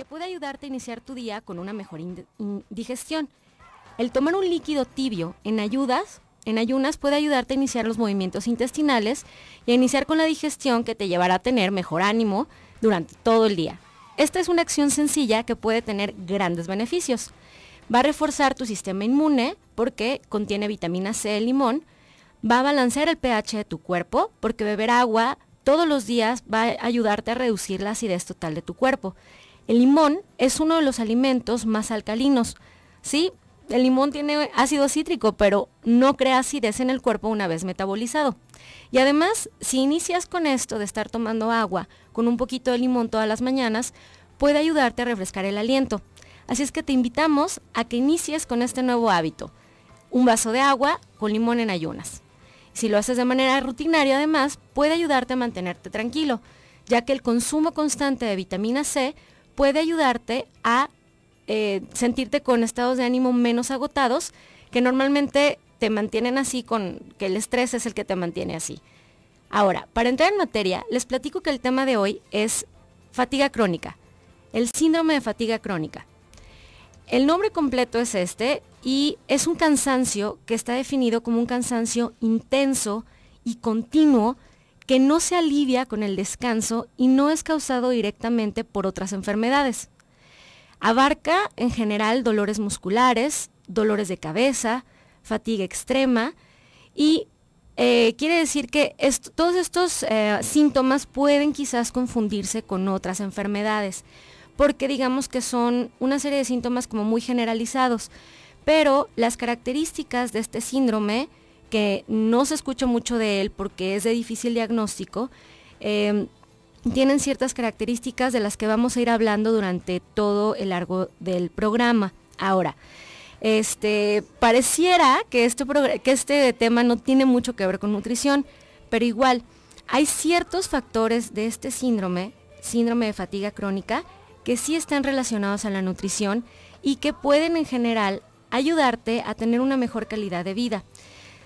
que puede ayudarte a iniciar tu día con una mejor digestión. El tomar un líquido tibio en ayudas, en ayunas puede ayudarte a iniciar los movimientos intestinales y a iniciar con la digestión que te llevará a tener mejor ánimo durante todo el día. Esta es una acción sencilla que puede tener grandes beneficios. Va a reforzar tu sistema inmune porque contiene vitamina C y limón, va a balancear el pH de tu cuerpo porque beber agua todos los días va a ayudarte a reducir la acidez total de tu cuerpo. El limón es uno de los alimentos más alcalinos. Sí, el limón tiene ácido cítrico, pero no crea acidez en el cuerpo una vez metabolizado. Y además, si inicias con esto de estar tomando agua con un poquito de limón todas las mañanas, puede ayudarte a refrescar el aliento. Así es que te invitamos a que inicies con este nuevo hábito. Un vaso de agua con limón en ayunas. Si lo haces de manera rutinaria además, puede ayudarte a mantenerte tranquilo, ya que el consumo constante de vitamina C puede ayudarte a eh, sentirte con estados de ánimo menos agotados, que normalmente te mantienen así, con que el estrés es el que te mantiene así. Ahora, para entrar en materia, les platico que el tema de hoy es fatiga crónica, el síndrome de fatiga crónica. El nombre completo es este y es un cansancio que está definido como un cansancio intenso y continuo que no se alivia con el descanso y no es causado directamente por otras enfermedades. Abarca en general dolores musculares, dolores de cabeza, fatiga extrema y eh, quiere decir que todos estos eh, síntomas pueden quizás confundirse con otras enfermedades, porque digamos que son una serie de síntomas como muy generalizados, pero las características de este síndrome que no se escucha mucho de él porque es de difícil diagnóstico, em, tienen ciertas características de las que vamos a ir hablando durante todo el largo del programa. Ahora, este, pareciera que este que este tema no tiene mucho que ver con nutrición, pero igual, hay ciertos factores de este síndrome, síndrome de fatiga crónica, que sí están relacionados a la nutrición y que pueden en general ayudarte a tener una mejor calidad de vida.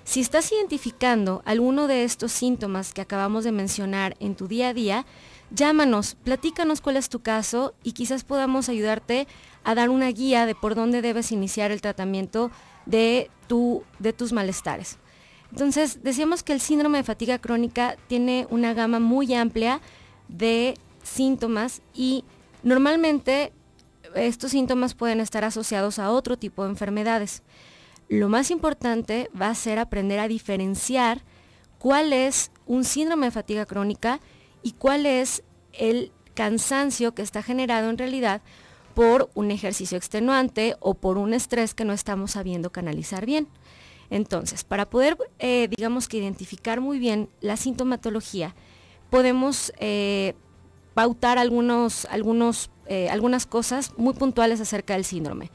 Si estás identificando alguno de estos síntomas que acabamos de mencionar en tu día a día, llámanos, platícanos cuál es tu caso y quizás podamos ayudarte a dar una guía de por dónde debes iniciar el tratamiento de, de tus malestares. Entonces, decíamos que el síndrome de fatiga crónica tiene una gama muy amplia de síntomas y normalmente estos síntomas pueden estar asociados a otro tipo de enfermedades. Lo más importante va a ser aprender a diferenciar cuál es un síndrome de fatiga crónica y cuál es el cansancio que está generado en realidad por un ejercicio extenuante o por un estrés que no estamos sabiendo canalizar bien. Entonces, para poder, eh, digamos que identificar muy bien la sintomatología, podemos eh, pautar eh, algunas cosas muy puntuales acerca del síndrome.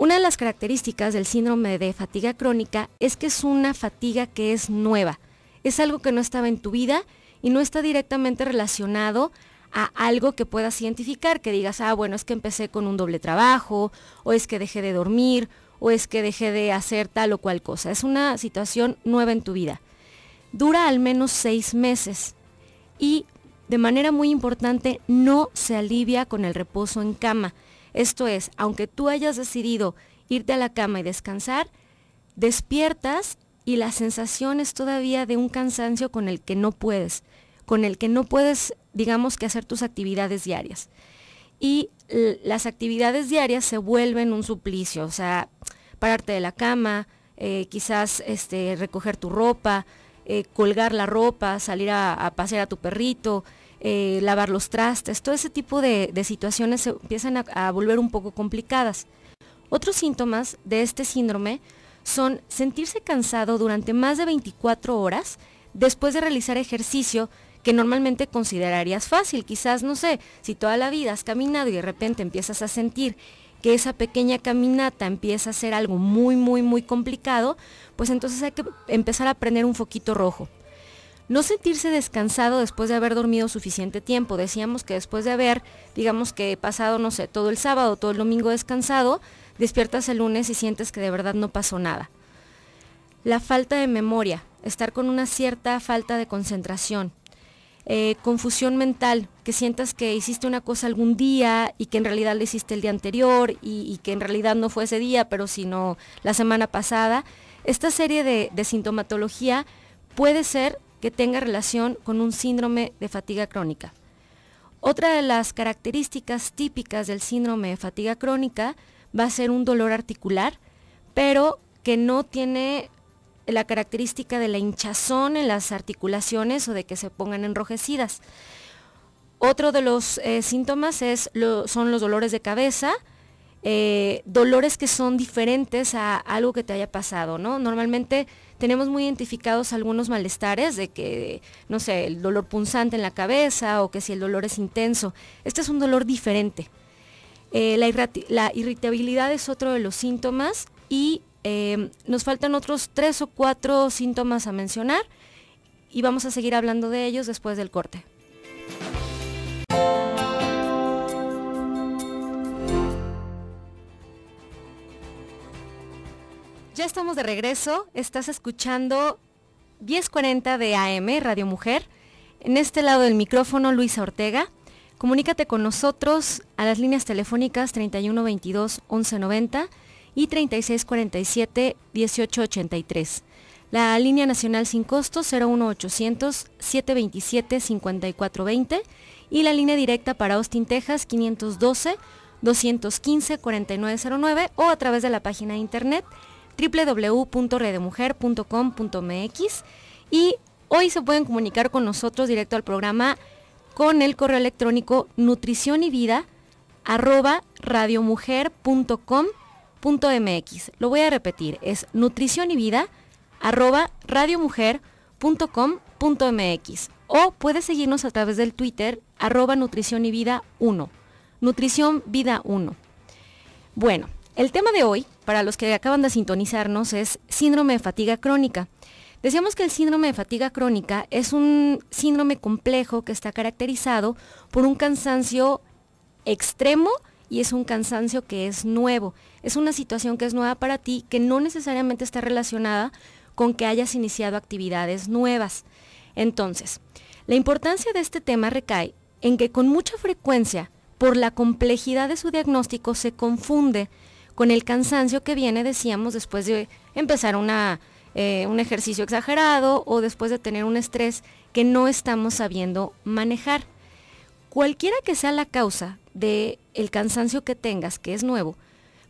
Una de las características del síndrome de fatiga crónica es que es una fatiga que es nueva. Es algo que no estaba en tu vida y no está directamente relacionado a algo que puedas identificar, que digas, ah, bueno, es que empecé con un doble trabajo, o es que dejé de dormir, o es que dejé de hacer tal o cual cosa. Es una situación nueva en tu vida. Dura al menos seis meses y, de manera muy importante, no se alivia con el reposo en cama. Esto es, aunque tú hayas decidido irte a la cama y descansar, despiertas y la sensación es todavía de un cansancio con el que no puedes, con el que no puedes, digamos, que hacer tus actividades diarias. Y las actividades diarias se vuelven un suplicio, o sea, pararte de la cama, eh, quizás este, recoger tu ropa, eh, colgar la ropa, salir a pasear a tu perrito, eh, lavar los trastes, todo ese tipo de, situaciones empiezan a, a volver un poco complicadas. Otros síntomas de este síndrome son sentirse cansado durante más de 24 horas después de realizar ejercicio que normalmente considerarías fácil. Quizás, no sé, si toda la vida has caminado y de repente empiezas a sentir que esa pequeña caminata empieza a ser algo muy, muy, muy complicado, pues entonces hay que empezar a prender un foquito rojo. No sentirse descansado después de haber dormido suficiente tiempo. Decíamos que después de haber, digamos que pasado, no sé, todo el sábado, todo el domingo descansado, despiertas el lunes y sientes que de verdad no pasó nada. La falta de memoria, estar con una cierta falta de concentración. Eh, confusión mental, que sientas que hiciste una cosa algún día y que en realidad la hiciste el día anterior y, que en realidad no fue ese día, pero sino la semana pasada. Esta serie de sintomatología puede ser que tenga relación con un síndrome de fatiga crónica. Otra de las características típicas del síndrome de fatiga crónica va a ser un dolor articular, pero que no tiene la característica de la hinchazón en las articulaciones o de que se pongan enrojecidas. Otro de los eh, síntomas es son los dolores de cabeza, eh, dolores que son diferentes a algo que te haya pasado, Normalmente tenemos muy identificados algunos malestares de que, no sé, el dolor punzante en la cabeza o que si el dolor es intenso. Este es un dolor diferente. Eh, la, irritabilidad es otro de los síntomas y em, nos faltan otros tres o cuatro síntomas a mencionar y vamos a seguir hablando de ellos después del corte. ya estamos de regreso. Estás escuchando 1040 de AM, Radio Mujer. En este lado del micrófono, Luisa Ortega. Comunícate con nosotros a las líneas telefónicas 3122 1190 y 3647 1883. La línea nacional sin costo 01800 727 5420 y la línea directa para Austin, Texas 512 215 4909 o a través de la página de internet www.redemujer.com.mx y hoy se pueden comunicar con nosotros directo al programa con el correo electrónico nutrición y vida arroba radiomujer.com.mx. Lo voy a repetir, es nutrición y vida arroba radiomujer.com.mx o puedes seguirnos a través del Twitter arroba nutrición y vida 1. Nutrición vida 1. Bueno, el tema de hoy, para los que acaban de sintonizarnos, es síndrome de fatiga crónica. Decíamos que el síndrome de fatiga crónica es un síndrome complejo que está caracterizado por un cansancio extremo y es un cansancio que es nuevo. Es una situación que es nueva para ti, que no necesariamente está relacionada con que hayas iniciado actividades nuevas. Entonces, la importancia de este tema recae en que con mucha frecuencia, por la complejidad de su diagnóstico, se confunde con el cansancio que viene, decíamos, después de empezar eh, un ejercicio exagerado o después de tener un estrés que no estamos sabiendo manejar. Cualquiera que sea la causa del el cansancio que tengas, que es nuevo,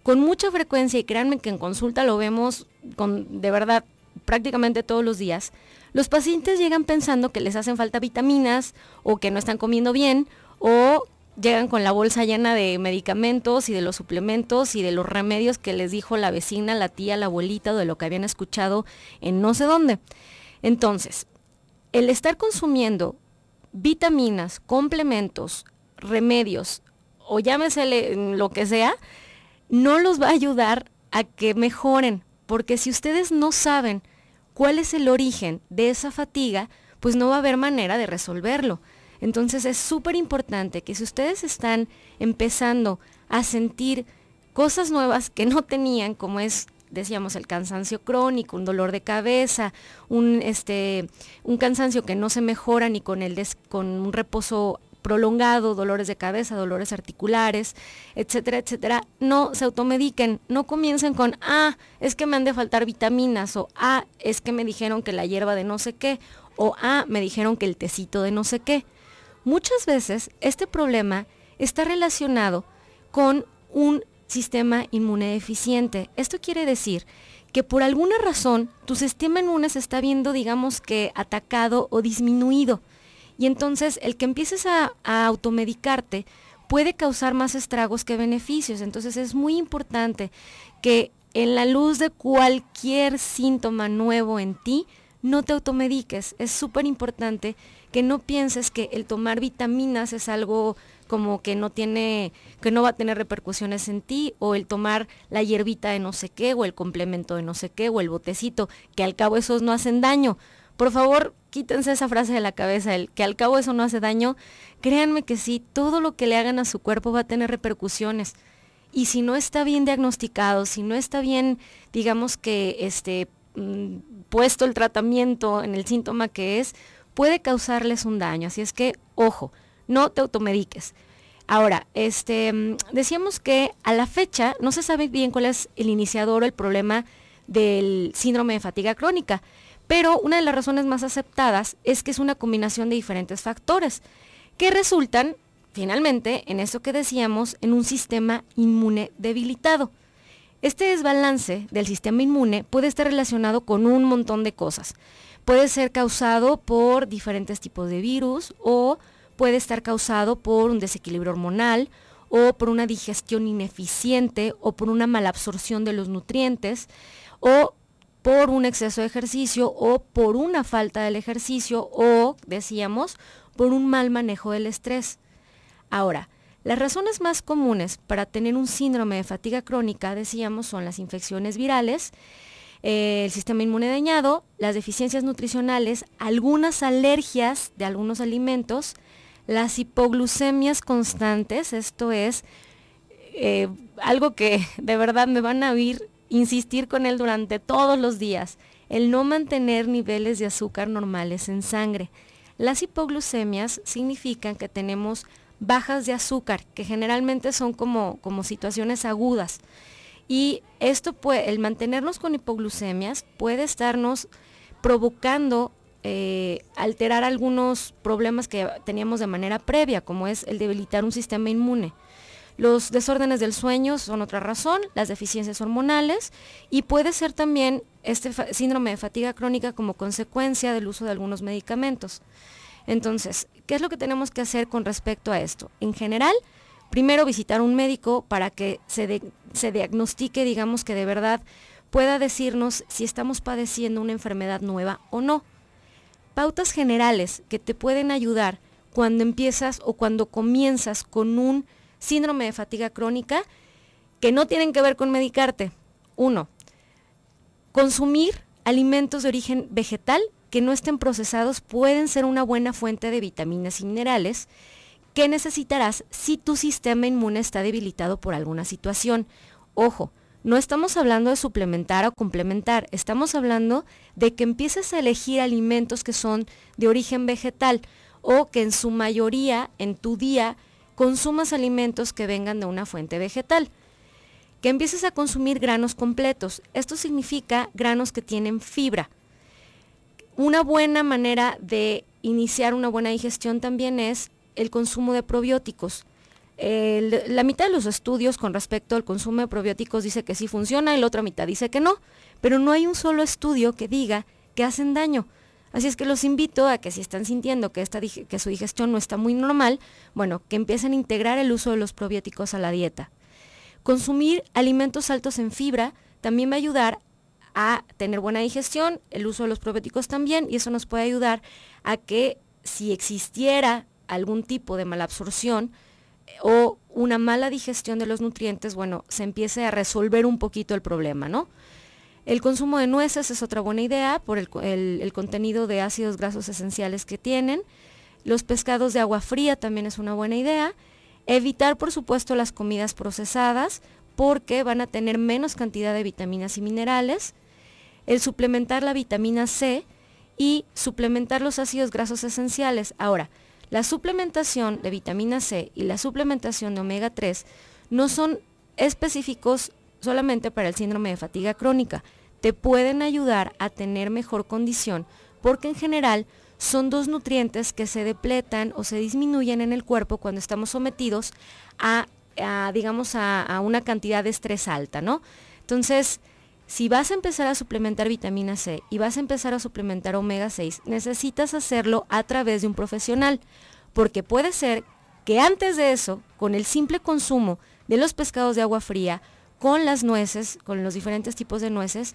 con mucha frecuencia, y créanme que en consulta lo vemos con, de verdad prácticamente todos los días, los pacientes llegan pensando que les hacen falta vitaminas o que no están comiendo bien o llegan con la bolsa llena de medicamentos y de los suplementos y de los remedios que les dijo la vecina, la tía, la abuelita, o de lo que habían escuchado en no sé dónde. Entonces, el estar consumiendo vitaminas, complementos, remedios, o llámese mm, lo que sea, no los va a ayudar a que mejoren, porque si ustedes no saben cuál es el origen de esa fatiga, pues no va a haber manera de resolverlo. Entonces es súper importante que si ustedes están empezando a sentir cosas nuevas que no tenían, como es decíamos el cansancio crónico, un dolor de cabeza, un este, cansancio que no se mejora ni con el con un reposo prolongado, dolores de cabeza, dolores articulares, etcétera, etcétera, no se automediquen, no comiencen con, ah, es que me han de faltar vitaminas, o ah, es que me dijeron que la hierba de no sé qué, o ah, me dijeron que el tecito de no sé qué. Muchas veces este problema está relacionado con un sistema inmune deficiente. Esto quiere decir que por alguna razón tu sistema inmune se está viendo, digamos que, atacado o disminuido. Y entonces el que empieces a, a automedicarte puede causar más estragos que beneficios. Entonces es muy importante que en la luz de cualquier síntoma nuevo en ti, no te automediques. Es súper importante que no pienses que el tomar vitaminas es algo como que no tiene, que no va a tener repercusiones en ti, o el tomar la hierbita de no sé qué, o el complemento de no sé qué, o el botecito, que al cabo esos no hacen daño. Por favor, quítense esa frase de la cabeza, el que al cabo eso no hace daño. Créanme que sí, todo lo que le hagan a su cuerpo va a tener repercusiones. Y si no está bien diagnosticado, si no está bien, digamos que este, Mm, puesto el tratamiento en el síntoma que es, puede causarles un daño. Así es que, ojo, no te automediques. Ahora, este, mm, decíamos que a la fecha no se sabe bien cuál es el iniciador o el problema del síndrome de fatiga crónica, pero una de las razones más aceptadas es que es una combinación de diferentes factores que resultan, finalmente, en eso que decíamos, en un sistema inmune debilitado. Este desbalance del sistema inmune puede estar relacionado con un montón de cosas. Puede ser causado por diferentes tipos de virus o puede estar causado por un desequilibrio hormonal o por una digestión ineficiente o por una mala absorción de los nutrientes o por un exceso de ejercicio o por una falta del ejercicio o, decíamos, por un mal manejo del estrés. Ahora, las razones más comunes para tener un síndrome de fatiga crónica, decíamos, son las infecciones virales, eh, el sistema inmune dañado, las deficiencias nutricionales, algunas alergias de algunos alimentos, las hipoglucemias constantes, esto es eh, algo que de verdad me van a oír insistir con él durante todos los días, el no mantener niveles de azúcar normales en sangre. Las hipoglucemias significan que tenemos bajas de azúcar, que generalmente son como, como situaciones agudas. Y esto puede, el mantenernos con hipoglucemias puede estarnos provocando eh, alterar algunos problemas que teníamos de manera previa, como es el debilitar un sistema inmune. Los desórdenes del sueño son otra razón, las deficiencias hormonales y puede ser también este síndrome de fatiga crónica como consecuencia del uso de algunos medicamentos. Entonces, ¿qué es lo que tenemos que hacer con respecto a esto? En general, primero visitar un médico para que se, se diagnostique, digamos que de verdad pueda decirnos si estamos padeciendo una enfermedad nueva o no. Pautas generales que te pueden ayudar cuando empiezas o cuando comienzas con un síndrome de fatiga crónica que no tienen que ver con medicarte. Uno, consumir alimentos de origen vegetal que no estén procesados pueden ser una buena fuente de vitaminas y minerales que necesitarás si tu sistema inmune está debilitado por alguna situación. Ojo, no estamos hablando de suplementar o complementar, estamos hablando de que empieces a elegir alimentos que son de origen vegetal o que en su mayoría en tu día consumas alimentos que vengan de una fuente vegetal. Que empieces a consumir granos completos. Esto significa granos que tienen fibra una buena manera de iniciar una buena digestión también es el consumo de probióticos. la mitad de los estudios con respecto al consumo de probióticos dice que sí funciona y la otra mitad dice que no, pero no hay un solo estudio que diga que hacen daño. Así es que los invito a que si están sintiendo que, que su digestión no está muy normal, bueno, que empiecen a integrar el uso de los probióticos a la dieta. Consumir alimentos altos en fibra también va a ayudar a a tener buena digestión, el uso de los probióticos también, y eso nos puede ayudar a que si existiera algún tipo de malabsorción eh, o una mala digestión de los nutrientes, bueno, se empiece a resolver un poquito el problema, ¿no? El consumo de nueces es otra buena idea por el contenido de ácidos grasos esenciales que tienen. Los pescados de agua fría también es una buena idea. Evitar, por supuesto, las comidas procesadas porque van a tener menos cantidad de vitaminas y minerales el suplementar la vitamina C y suplementar los ácidos grasos esenciales. Ahora, la suplementación de vitamina C y la suplementación de omega 3 no son específicos solamente para el síndrome de fatiga crónica. Te pueden ayudar a tener mejor condición porque en general son dos nutrientes que se depletan o se disminuyen en el cuerpo cuando estamos sometidos a, digamos, a, a, una cantidad de estrés alta, ¿no? Entonces, si vas a empezar a suplementar vitamina C y vas a empezar a suplementar omega 6, necesitas hacerlo a través de un profesional, porque puede ser que antes de eso, con el simple consumo de los pescados de agua fría, con las nueces, con los diferentes tipos de nueces,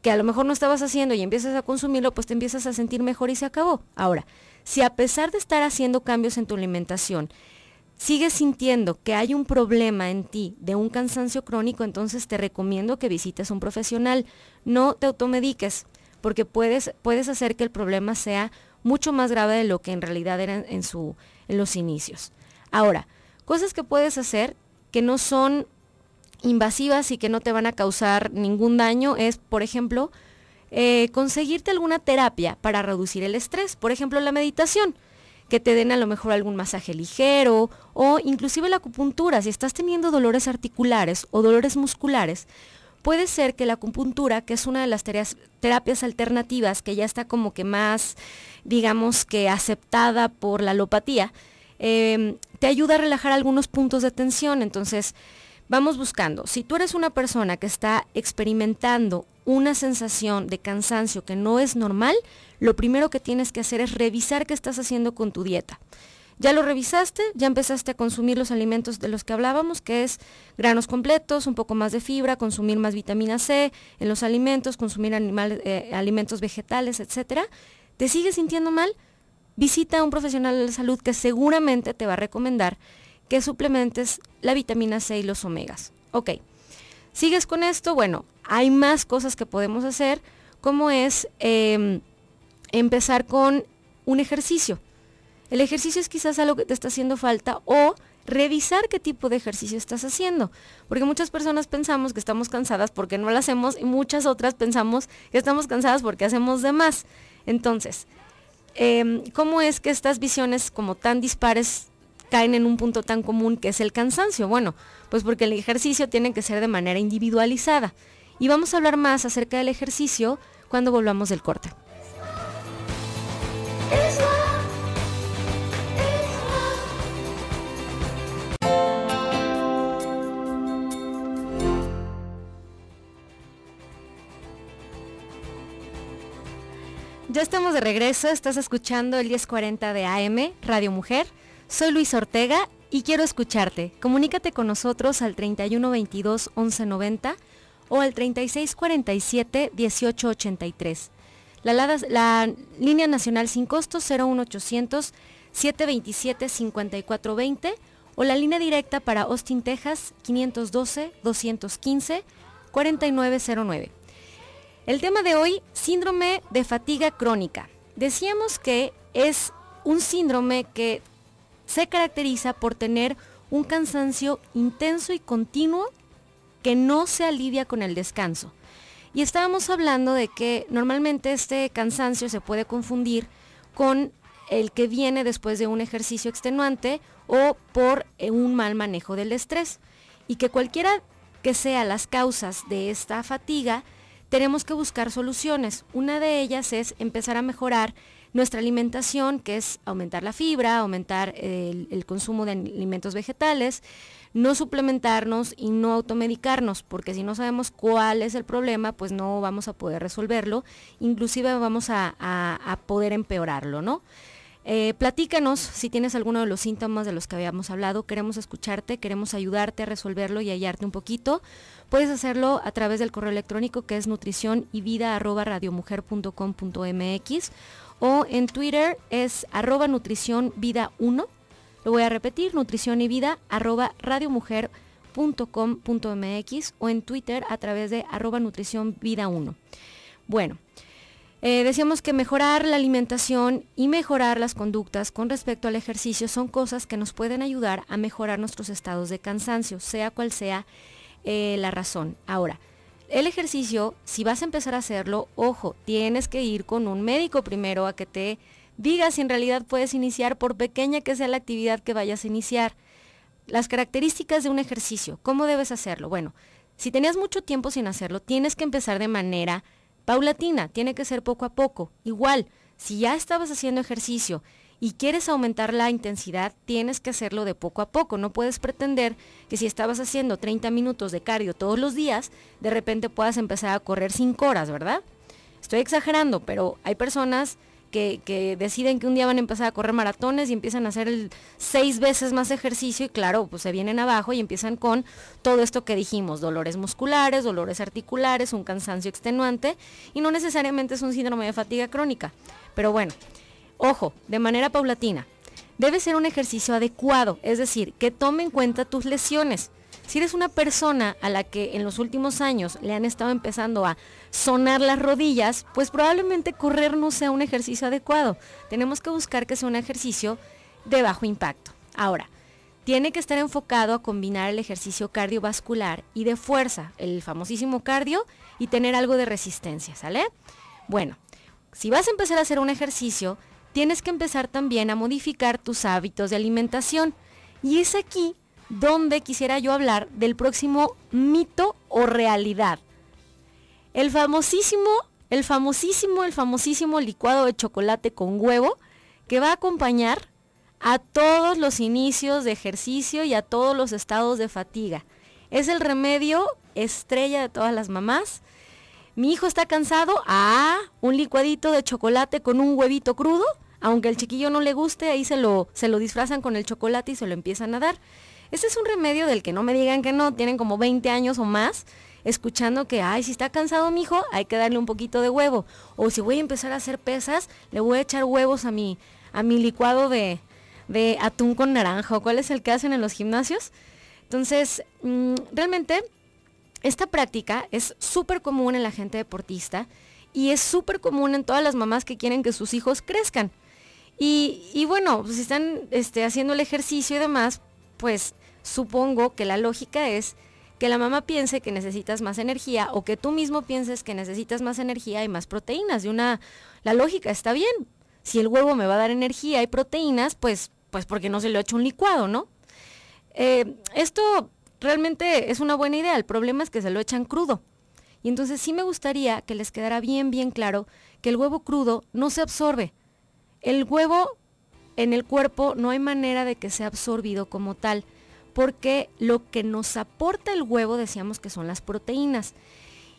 que a lo mejor no estabas haciendo y empiezas a consumirlo, pues te empiezas a sentir mejor y se acabó. Ahora, si a pesar de estar haciendo cambios en tu alimentación, sigues sintiendo que hay un problema en ti de un cansancio crónico, entonces te recomiendo que visites a un profesional. No te automediques, porque puedes, puedes hacer que el problema sea mucho más grave de lo que en realidad era en, su, en los inicios. Ahora, cosas que puedes hacer que no son invasivas y que no te van a causar ningún daño es, por ejemplo, eh, conseguirte alguna terapia para reducir el estrés, por ejemplo, la meditación que te den a lo mejor algún masaje ligero o inclusive la acupuntura. Si estás teniendo dolores articulares o dolores musculares, puede ser que la acupuntura, que es una de las terapias alternativas que ya está como que más, digamos que aceptada por la alopatía, em, te ayuda a relajar algunos puntos de tensión. Entonces, vamos buscando. Si tú eres una persona que está experimentando una sensación de cansancio que no es normal, lo primero que tienes que hacer es revisar qué estás haciendo con tu dieta. Ya lo revisaste, ya empezaste a consumir los alimentos de los que hablábamos, que es granos completos, un poco más de fibra, consumir más vitamina C en los alimentos, consumir eh, alimentos vegetales, etc. ¿Te sigues sintiendo mal? Visita a un profesional de la salud que seguramente te va a recomendar que suplementes la vitamina C y los omegas. Ok, ¿sigues con esto? Bueno, hay más cosas que podemos hacer, como es... Em, empezar con un ejercicio. El ejercicio es quizás algo que te está haciendo falta o revisar qué tipo de ejercicio estás haciendo. Porque muchas personas pensamos que estamos cansadas porque no lo hacemos y muchas otras pensamos que estamos cansadas porque hacemos de más. Entonces, em, ¿cómo es que estas visiones como tan dispares caen en un punto tan común que es el cansancio? Bueno, pues porque el ejercicio tiene que ser de manera individualizada. Y vamos a hablar más acerca del ejercicio cuando volvamos del corte. Ya estamos de regreso, estás escuchando el 1040 de AM, Radio Mujer. Soy Luis Ortega y quiero escucharte. Comunícate con nosotros al 3122 1190 o al 3647 1883. La, la línea nacional sin costo 01800 727 5420 o la línea directa para Austin, Texas 512 215 4909. El tema de hoy, síndrome de fatiga crónica. Decíamos que es un síndrome que se caracteriza por tener un cansancio intenso y continuo que no se alivia con el descanso. Y estábamos hablando de que normalmente este cansancio se puede confundir con el que viene después de un ejercicio extenuante o por eh, un mal manejo del estrés. Y que cualquiera que sea las causas de esta fatiga, tenemos que buscar soluciones. Una de ellas es empezar a mejorar nuestra alimentación, que es aumentar la fibra, aumentar el, consumo de alimentos vegetales, no suplementarnos y no automedicarnos, porque si no sabemos cuál es el problema, pues no vamos a poder resolverlo, inclusive vamos a, a poder empeorarlo, ¿no? Eh, platícanos si tienes alguno de los síntomas de los que habíamos hablado. Queremos escucharte, queremos ayudarte a resolverlo y hallarte un poquito. Puedes hacerlo a través del correo electrónico que es nutrición y vida arroba o en Twitter es arroba nutrición vida 1. Lo voy a repetir, nutrición y vida arroba radiomujer.com.mx o en Twitter a través de arroba nutrición vida 1. Bueno, eh, decíamos que mejorar la alimentación y mejorar las conductas con respecto al ejercicio son cosas que nos pueden ayudar a mejorar nuestros estados de cansancio, sea cual sea eh, la razón. Ahora, el ejercicio, si vas a empezar a hacerlo, ojo, tienes que ir con un médico primero a que te diga si en realidad puedes iniciar, por pequeña que sea la actividad que vayas a iniciar. Las características de un ejercicio, ¿cómo debes hacerlo? Bueno, si tenías mucho tiempo sin hacerlo, tienes que empezar de manera Paulatina, tiene que ser poco a poco. Igual, si ya estabas haciendo ejercicio y quieres aumentar la intensidad, tienes que hacerlo de poco a poco. No puedes pretender que si estabas haciendo 30 minutos de cardio todos los días, de repente puedas empezar a correr 5 horas, ¿verdad? Estoy exagerando, pero hay personas que, deciden que un día van a empezar a correr maratones y empiezan a hacer seis veces más ejercicio y claro, pues se vienen abajo y empiezan con todo esto que dijimos, dolores musculares, dolores articulares, un cansancio extenuante y no necesariamente es un síndrome de fatiga crónica. Pero bueno, ojo, de manera paulatina. Debe ser un ejercicio adecuado, es decir, que tome en cuenta tus lesiones si eres una persona a la que en los últimos años le han estado empezando a sonar las rodillas, pues probablemente correr no sea un ejercicio adecuado. Tenemos que buscar que sea un ejercicio de bajo impacto. Ahora, tiene que estar enfocado a combinar el ejercicio cardiovascular y de fuerza, el famosísimo cardio, y tener algo de resistencia, ¿sale? Bueno, si vas a empezar a hacer un ejercicio, tienes que empezar también a modificar tus hábitos de alimentación. Y es aquí donde quisiera yo hablar del próximo mito o realidad. El famosísimo, el famosísimo, el famosísimo licuado de chocolate con huevo que va a acompañar a todos los inicios de ejercicio y a todos los estados de fatiga. Es el remedio estrella de todas las mamás. Mi hijo está cansado, ah, un licuadito de chocolate con un huevito crudo, aunque al chiquillo no le guste, ahí se lo, se lo disfrazan con el chocolate y se lo empiezan a dar. Ese es un remedio del que no me digan que no, tienen como 20 años o más escuchando que, ay, si está cansado mi hijo, hay que darle un poquito de huevo. O si voy a empezar a hacer pesas, le voy a echar huevos a mi, a mi licuado de, de atún con naranja, cuál es el que hacen en los gimnasios. Entonces, mm, realmente esta práctica es súper común en la gente deportista y es súper común en todas las mamás que quieren que sus hijos crezcan. Y, bueno, pues si están este, haciendo el ejercicio y demás, pues supongo que la lógica es que la mamá piense que necesitas más energía o que tú mismo pienses que necesitas más energía y más proteínas. De una, la lógica está bien. Si el huevo me va a dar energía y proteínas, pues, pues porque no se lo he hecho un licuado, ¿no? Eh, esto realmente es una buena idea. El problema es que se lo echan crudo. Y entonces sí me gustaría que les quedara bien, bien claro que el huevo crudo no se absorbe. El huevo en el cuerpo no hay manera de que sea absorbido como tal porque lo que nos aporta el huevo decíamos que son las proteínas.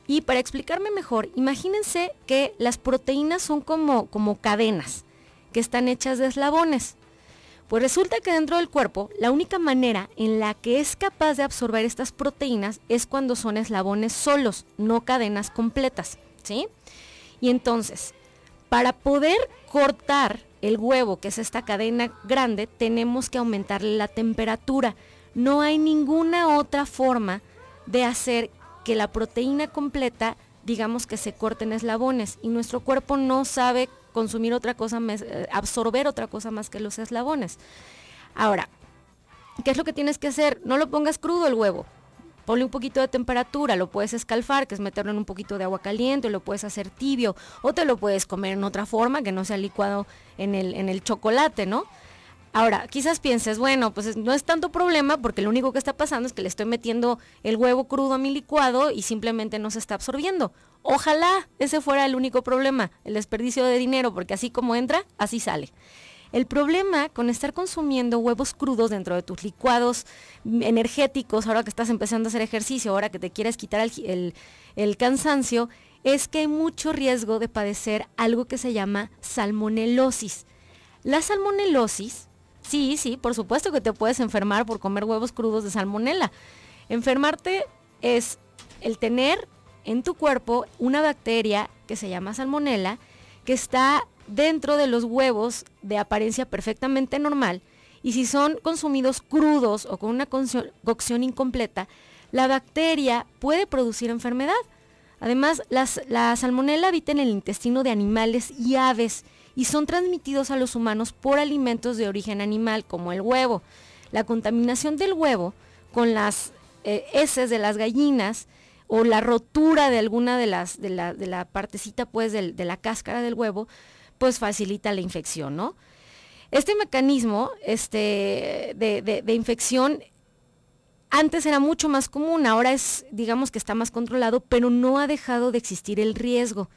Y para explicarme mejor, imagínense que las proteínas son como, como cadenas que están hechas de eslabones. Pues resulta que dentro del cuerpo la única manera en la que es capaz de absorber estas proteínas es cuando son eslabones solos, no cadenas completas, ¿sí? Y entonces, para poder cortar el huevo, que es esta cadena grande, tenemos que aumentarle la temperatura. No hay ninguna otra forma de hacer que la proteína completa, digamos que se corten eslabones y nuestro cuerpo no sabe consumir otra cosa, eh, absorber otra cosa más que los eslabones. Ahora, ¿qué es lo que tienes que hacer? No lo pongas crudo el huevo. Ponle un poquito de temperatura, lo puedes escalfar, que es meterlo en un poquito de agua caliente, lo puedes hacer tibio, o te lo puedes comer en otra forma que no sea licuado en el, en el chocolate, ¿no? Ahora, quizás pienses, bueno, pues no es tanto problema porque lo único que está pasando es que le estoy metiendo el huevo crudo a mi licuado y simplemente no se está absorbiendo. Ojalá ese fuera el único problema, el desperdicio de dinero, porque así como entra, así sale. El problema con estar consumiendo huevos crudos dentro de tus licuados energéticos, ahora que estás empezando a hacer ejercicio, ahora que te quieres quitar el, cansancio, es que hay mucho riesgo de padecer algo que se llama salmonelosis. La salmonelosis Sí, sí, por supuesto que te puedes enfermar por comer huevos crudos de salmonela. Enfermarte es el tener en tu cuerpo una bacteria que se llama salmonela, que está dentro de los huevos de apariencia perfectamente normal, y si son consumidos crudos o con una cocción incompleta, la bacteria puede producir enfermedad. Además, la salmonela habita en el intestino de animales y aves y son transmitidos a los humanos por alimentos de origen animal como el huevo. La contaminación del huevo con las eh, heces de las gallinas o la rotura de alguna de las de la, de la partecita pues de la cáscara del huevo pues facilita la infección, ¿no? Este mecanismo este, de infección antes era mucho más común, ahora es, digamos que está más controlado, pero no ha dejado de existir el riesgo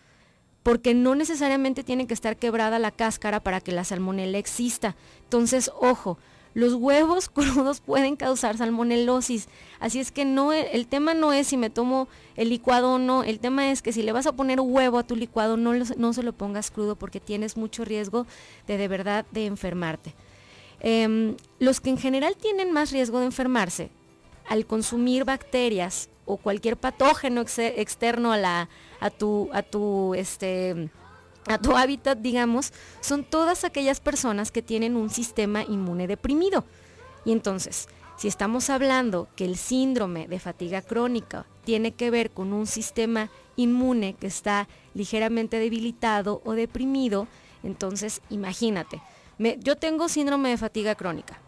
porque no necesariamente tiene que estar quebrada la cáscara para que la salmonela exista. Entonces, ojo, los huevos crudos pueden causar salmonelosis. Así es que no, el tema no es si me tomo el licuado o no, el tema es que si le vas a poner huevo a tu licuado, no, no se lo pongas crudo porque tienes mucho riesgo de de verdad de enfermarte. Em, los que en general tienen más riesgo de enfermarse al consumir bacterias o cualquier patógeno externo a la, a tu, a tu, este, a tu hábitat, digamos, son todas aquellas personas que tienen un sistema inmune deprimido. Y entonces, si estamos hablando que el síndrome de fatiga crónica tiene que ver con un sistema inmune que está ligeramente debilitado o deprimido, entonces imagínate, yo tengo síndrome de fatiga crónica,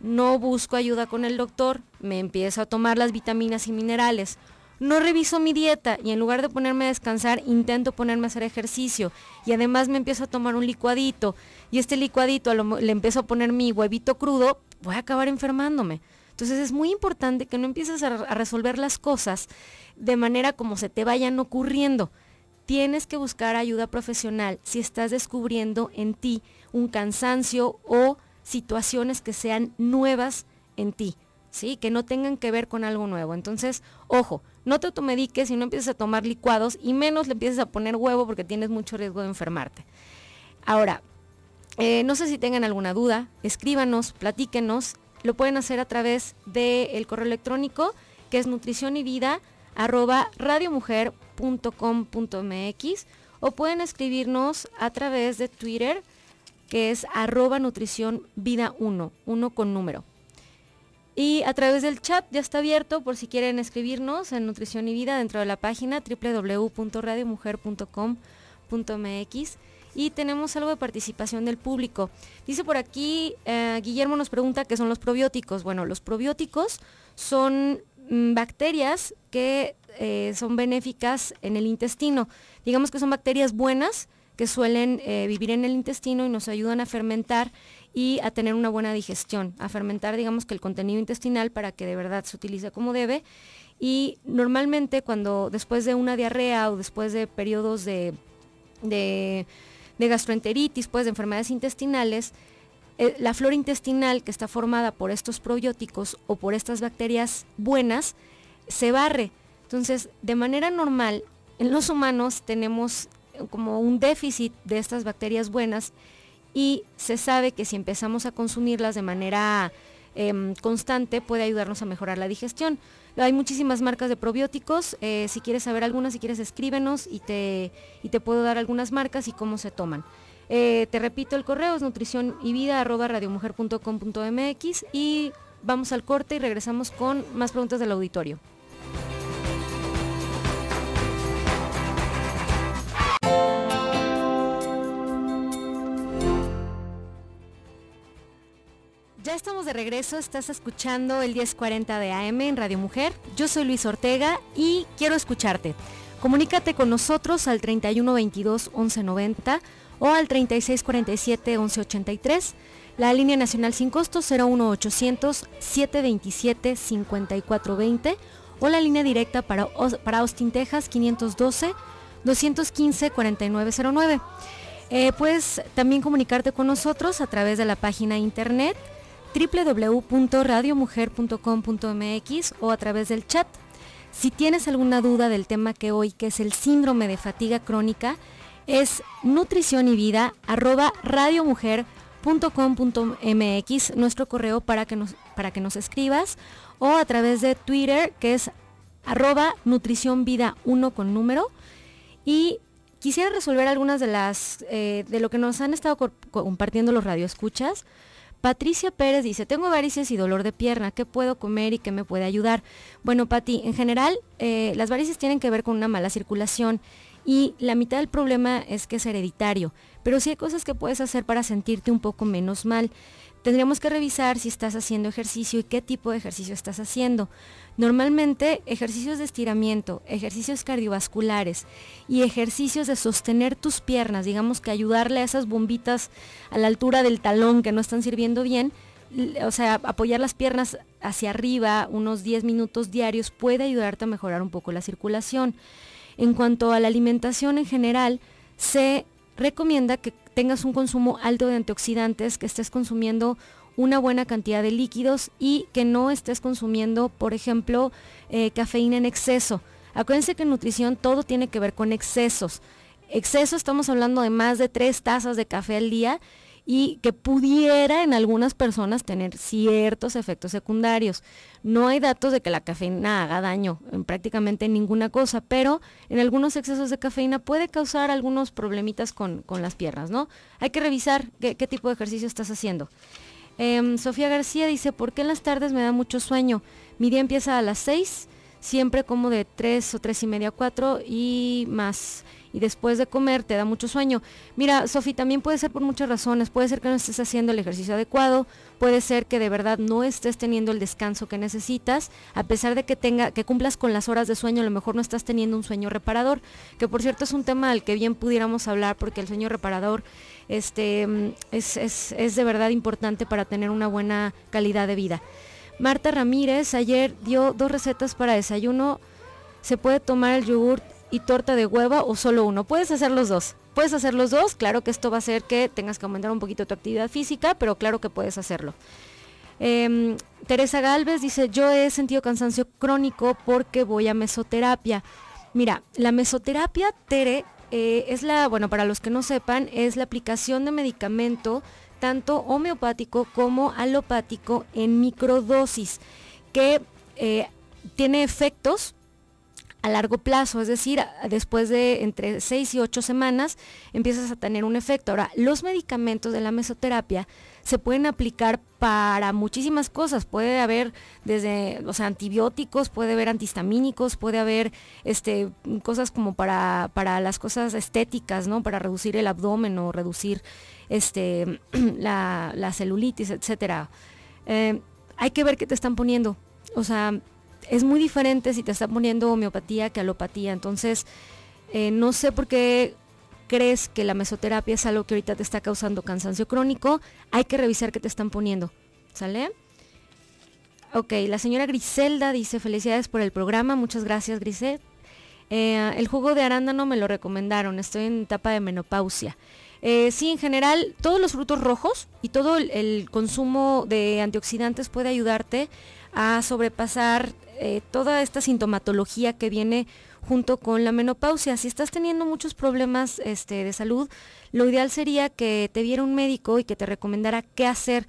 no busco ayuda con el doctor, me empiezo a tomar las vitaminas y minerales, no reviso mi dieta y en lugar de ponerme a descansar, intento ponerme a hacer ejercicio. Y además me empiezo a tomar un licuadito. Y este licuadito le empiezo a poner mi huevito crudo, voy a acabar enfermándome. Entonces es muy importante que no empieces a resolver las cosas de manera como se te vayan ocurriendo tienes que buscar ayuda profesional si estás descubriendo en ti un cansancio o situaciones que sean nuevas en ti. Que no tengan que ver con algo nuevo. Entonces, ojo, no te automediques y no empieces a tomar licuados y menos le empieces a poner huevo porque tienes mucho riesgo de enfermarte. Ahora, eh, no sé si tengan alguna duda, escríbanos, platíquenos. Lo pueden hacer a través del correo electrónico que es nutrición y vida arroba radiomujer.com.mx o pueden escribirnos a través de Twitter que es arroba nutrición vida 1, 1 con número. Y a través del chat ya está abierto por si quieren escribirnos en Nutrición y Vida dentro de la página www.radiomujer.com.mx. Y tenemos algo de participación del público. Dice por aquí, eh, Guillermo nos pregunta qué son los probióticos. Bueno, los probióticos son mm, bacterias que eh, son benéficas en el intestino. Digamos que son bacterias buenas que suelen eh, vivir en el intestino y nos ayudan a fermentar y a tener una buena digestión, a fermentar digamos que el contenido intestinal para que de verdad se utilice como debe. Y normalmente cuando después de una diarrea o después de periodos de, gastroenteritis, pues de enfermedades intestinales, eh, la flora intestinal que está formada por estos probióticos o por estas bacterias buenas se barre. Entonces, de manera normal, en los humanos tenemos como un déficit de estas bacterias buenas y se sabe que si empezamos a consumirlas de manera em, constante puede ayudarnos a mejorar la digestión. Hay muchísimas marcas de probióticos, eh, si quieres saber algunas, si quieres escríbenos y te, puedo dar algunas marcas y cómo se toman. Eh, te repito, el correo es nutrición y y vamos al corte y regresamos con más preguntas del auditorio. Ya estamos de regreso, estás escuchando el 1040 de AM en Radio Mujer. Yo soy Luis Ortega y quiero escucharte. Comunícate con nosotros al 3122 1190 o al 3647 1183, la línea nacional sin costo 01800 727 5420 o la línea directa para, para Austin, Texas 512 215 4909. puedes también comunicarte con nosotros a través de la página internet www.radiomujer.com.mx o a través del chat. Si tienes alguna duda del tema que hoy, que es el síndrome de fatiga crónica, es nutrición y vida arroba nuestro correo para que, nos, para que nos escribas, o a través de Twitter, que es arroba nutrición vida 1 con número. Y quisiera resolver algunas de las, eh, de lo que nos han estado compartiendo los radioescuchas. Patricia Pérez dice, tengo varices y dolor de pierna, ¿qué puedo comer y qué me puede ayudar? Bueno, Pati, en general eh, las varices tienen que ver con una mala circulación y la mitad del problema es que es hereditario. Pero sí hay cosas que puedes hacer para sentirte un poco menos mal. Tendríamos que revisar si estás haciendo ejercicio y qué tipo de ejercicio estás haciendo. Normalmente ejercicios de estiramiento, ejercicios cardiovasculares y ejercicios de sostener tus piernas, digamos que ayudarle a esas bombitas a la altura del talón que no están sirviendo bien, o sea, apoyar las piernas hacia arriba unos 10 minutos diarios puede ayudarte a mejorar un poco la circulación. En cuanto a la alimentación en general, se recomienda que tengas un consumo alto de antioxidantes, que estés consumiendo una buena cantidad de líquidos y que no estés consumiendo, por ejemplo, eh, cafeína en exceso. Acuérdense que en nutrición todo tiene que ver con excesos. Exceso estamos hablando de más de tres tazas de café al día y que pudiera en algunas personas tener ciertos efectos secundarios. No hay datos de que la cafeína haga daño en prácticamente ninguna cosa, pero en algunos excesos de cafeína puede causar algunos problemitas con, las piernas, ¿no? Hay que revisar qué, tipo de ejercicio estás haciendo. Em, Sofía García dice, ¿por qué en las tardes me da mucho sueño? Mi día empieza a las 6 siempre como de 3 o 3 y media, 4 y más. Y después de comer te da mucho sueño. Mira, Sofi, también puede ser por muchas razones. Puede ser que no estés haciendo el ejercicio adecuado, puede ser que de verdad no estés teniendo el descanso que necesitas, a pesar de que tenga, que cumplas con las horas de sueño, a lo mejor no estás teniendo un sueño reparador, que por cierto es un tema al que bien pudiéramos hablar, porque el sueño reparador este, mm, es de verdad importante para tener una buena calidad de vida. Marta Ramírez ayer dio dos recetas para desayuno. Se puede tomar el yogur y torta de hueva o solo uno. Puedes hacer los dos. Puedes hacer los dos. Claro que esto va a hacer que tengas que aumentar un poquito tu actividad física, pero claro que puedes hacerlo. Em, Teresa Galvez dice, yo he sentido cansancio crónico porque voy a mesoterapia. Mira, la mesoterapia, Tere, eh, es la, bueno, para los que no sepan, es la aplicación de medicamento tanto homeopático como alopático en microdosis, que eh, tiene efectos a largo plazo, es decir, después de entre 6 y 8 semanas empiezas a tener un efecto. Ahora, los medicamentos de la mesoterapia se pueden aplicar para muchísimas cosas. Puede haber desde, los antibióticos, puede haber antihistamínicos, puede haber este, cosas como para, las cosas estéticas, ¿no? Para reducir el abdomen o reducir este, la, celulitis, etcétera. Eh, hay que ver qué te están poniendo. O sea, es muy diferente si te están poniendo homeopatía que alopatía. Entonces, eh, no sé por qué crees que la mesoterapia es algo que ahorita te está causando cansancio crónico, hay que revisar qué te están poniendo. ¿Sale? Ok, la señora Griselda dice felicidades por el programa, muchas gracias Grisel. Eh, el jugo de arándano me lo recomendaron, estoy en etapa de menopausia. Eh, sí, en general, todos los frutos rojos y todo el, consumo de antioxidantes puede ayudarte a sobrepasar eh, toda esta sintomatología que viene junto con la menopausia. Si estás teniendo muchos problemas este, de salud, lo ideal sería que te viera un médico y que te recomendara qué hacer.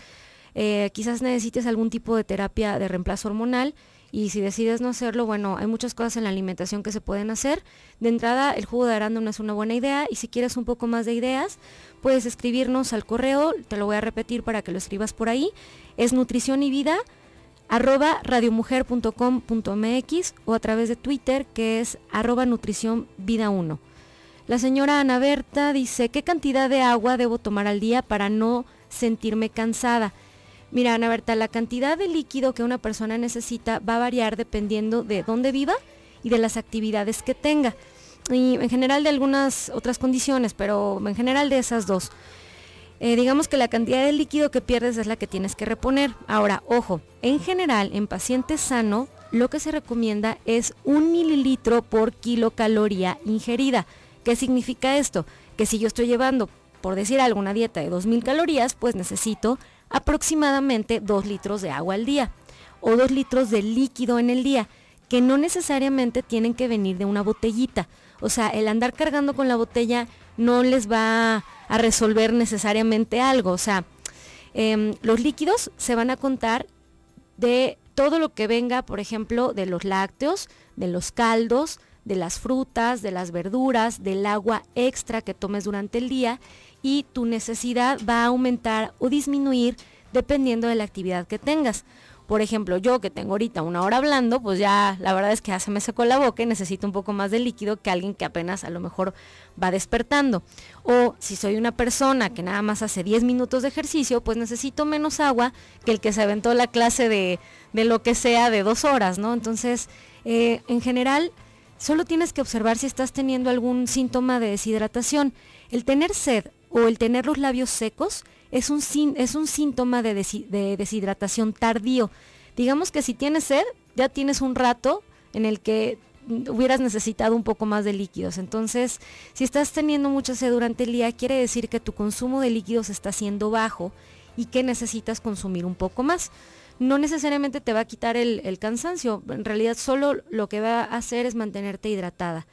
Eh, quizás necesites algún tipo de terapia de reemplazo hormonal y si decides no hacerlo, bueno, hay muchas cosas en la alimentación que se pueden hacer. De entrada, el jugo de arándano es una buena idea y si quieres un poco más de ideas, puedes escribirnos al correo, te lo voy a repetir para que lo escribas por ahí. Es nutrición y vida arroba radiomujer.com.mx o a través de Twitter que es arroba nutrición vida 1. La señora Ana Berta dice, ¿qué cantidad de agua debo tomar al día para no sentirme cansada? Mira, Ana Berta, la cantidad de líquido que una persona necesita va a variar dependiendo de dónde viva y de las actividades que tenga. Y en general de algunas otras condiciones, pero en general de esas dos. Eh, digamos que la cantidad de líquido que pierdes es la que tienes que reponer. Ahora, ojo, en general, en paciente sano, lo que se recomienda es un mililitro por kilocaloría ingerida. ¿Qué significa esto? Que si yo estoy llevando, por decir algo, una dieta de 2.000 calorías, pues necesito aproximadamente 2 litros de agua al día o 2 litros de líquido en el día, que no necesariamente tienen que venir de una botellita. O sea, el andar cargando con la botella no les va a resolver necesariamente algo. O sea, em, los líquidos se van a contar de todo lo que venga, por ejemplo, de los lácteos, de los caldos, de las frutas, de las verduras, del agua extra que tomes durante el día y tu necesidad va a aumentar o disminuir dependiendo de la actividad que tengas. Por ejemplo, yo que tengo ahorita una hora hablando, pues ya la verdad es que ya se me secó la boca y necesito un poco más de líquido que alguien que apenas a lo mejor va despertando. O si soy una persona que nada más hace 10 minutos de ejercicio, pues necesito menos agua que el que se aventó la clase de, de lo que sea de dos horas, ¿no? Entonces, eh, en general, solo tienes que observar si estás teniendo algún síntoma de deshidratación. El tener sed o el tener los labios secos es un, es un síntoma de, deshidratación tardío. Digamos que si tienes sed, ya tienes un rato en el que hubieras necesitado un poco más de líquidos. Entonces, si estás teniendo mucha sed durante el día, quiere decir que tu consumo de líquidos está siendo bajo y que necesitas consumir un poco más. No necesariamente te va a quitar el, cansancio, en realidad solo lo que va a hacer es mantenerte hidratada.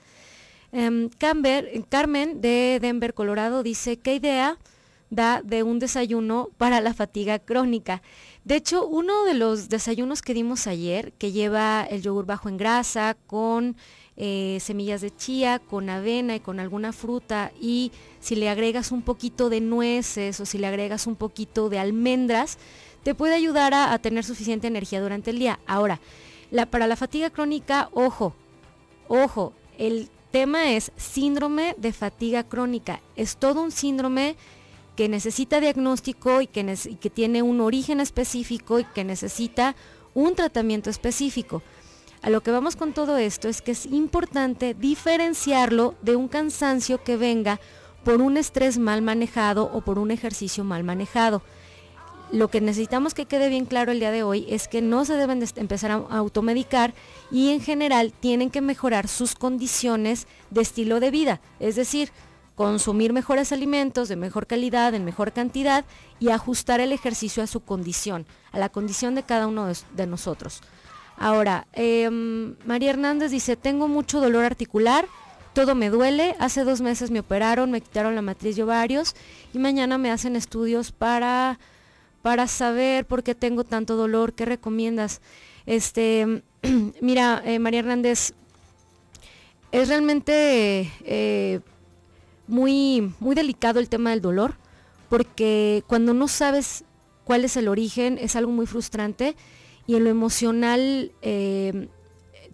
Em, Camber, Carmen de Denver, Colorado, dice, ¿qué idea? da de un desayuno para la fatiga crónica. De hecho, uno de los desayunos que dimos ayer, que lleva el yogur bajo en grasa, con eh, semillas de chía, con avena y con alguna fruta, y si le agregas un poquito de nueces o si le agregas un poquito de almendras, te puede ayudar a, tener suficiente energía durante el día. Ahora, para la fatiga crónica, ojo, ojo, el tema es síndrome de fatiga crónica. Es todo un síndrome que necesita diagnóstico y que, tiene un origen específico y que necesita un tratamiento específico. A lo que vamos con todo esto es que es importante diferenciarlo de un cansancio que venga por un estrés mal manejado o por un ejercicio mal manejado. Lo que necesitamos que quede bien claro el día de hoy es que no se deben empezar a automedicar y en general tienen que mejorar sus condiciones de estilo de vida. Es decir, consumir mejores alimentos de mejor calidad, en mejor cantidad y ajustar el ejercicio a su condición, a la condición de cada uno de, nosotros. Ahora, em, María Hernández dice, tengo mucho dolor articular, todo me duele, hace dos meses me operaron, me quitaron la matriz de ovarios y mañana me hacen estudios para, para saber por qué tengo tanto dolor, ¿qué recomiendas? Este, mira, eh, María Hernández, es realmente eh, muy, muy delicado el tema del dolor, porque cuando no sabes cuál es el origen es algo muy frustrante y en lo emocional eh,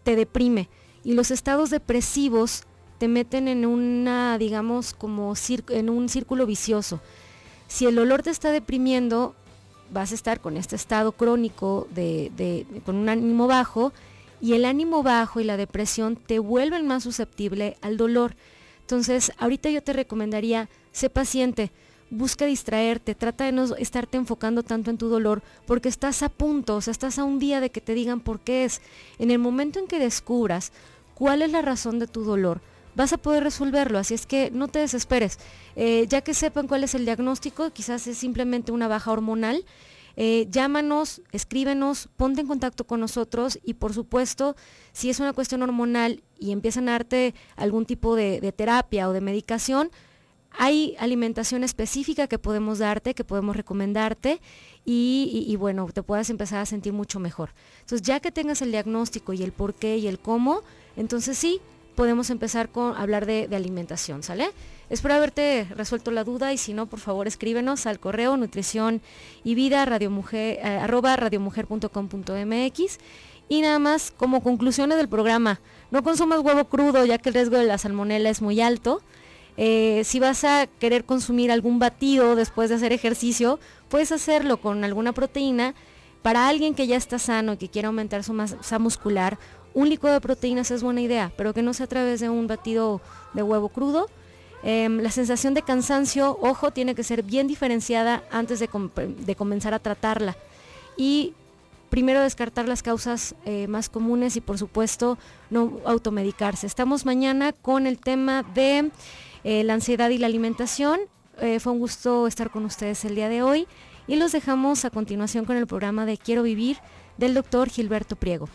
te deprime. Y los estados depresivos te meten en una, digamos, como en un círculo vicioso. Si el dolor te está deprimiendo, vas a estar con este estado crónico con un ánimo bajo y el ánimo bajo y la depresión te vuelven más susceptible al dolor. Entonces, ahorita yo te recomendaría, sé paciente, busca distraerte, trata de no estarte enfocando tanto en tu dolor, porque estás a punto, o sea, estás a un día de que te digan por qué es. En el momento en que descubras cuál es la razón de tu dolor, vas a poder resolverlo, así es que no te desesperes. Eh, ya que sepan cuál es el diagnóstico, quizás es simplemente una baja hormonal, eh, llámanos, escríbenos, ponte en contacto con nosotros y por supuesto, si es una cuestión hormonal y empiezan a darte algún tipo de, terapia o de medicación, hay alimentación específica que podemos darte, que podemos recomendarte y, bueno, te puedas empezar a sentir mucho mejor. Entonces, ya que tengas el diagnóstico y el por qué y el cómo, entonces sí, podemos empezar con hablar de, de alimentación, ¿sale? Espero haberte resuelto la duda y si no, por favor escríbenos al correo nutrición y vida eh, arroba radiomujer.com.mx. Y nada más, como conclusiones del programa, no consumas huevo crudo ya que el riesgo de la salmonela es muy alto. Eh, si vas a querer consumir algún batido después de hacer ejercicio, puedes hacerlo con alguna proteína. Para alguien que ya está sano y que quiere aumentar su masa muscular, un licuado de proteínas es buena idea, pero que no sea a través de un batido de huevo crudo Em, la sensación de cansancio, ojo, tiene que ser bien diferenciada antes de, comenzar a tratarla. Y primero descartar las causas eh, más comunes y por supuesto no automedicarse. Estamos mañana con el tema de eh, la ansiedad y la alimentación. Eh, fue un gusto estar con ustedes el día de hoy y los dejamos a continuación con el programa de Quiero Vivir del doctor Gilberto Priego.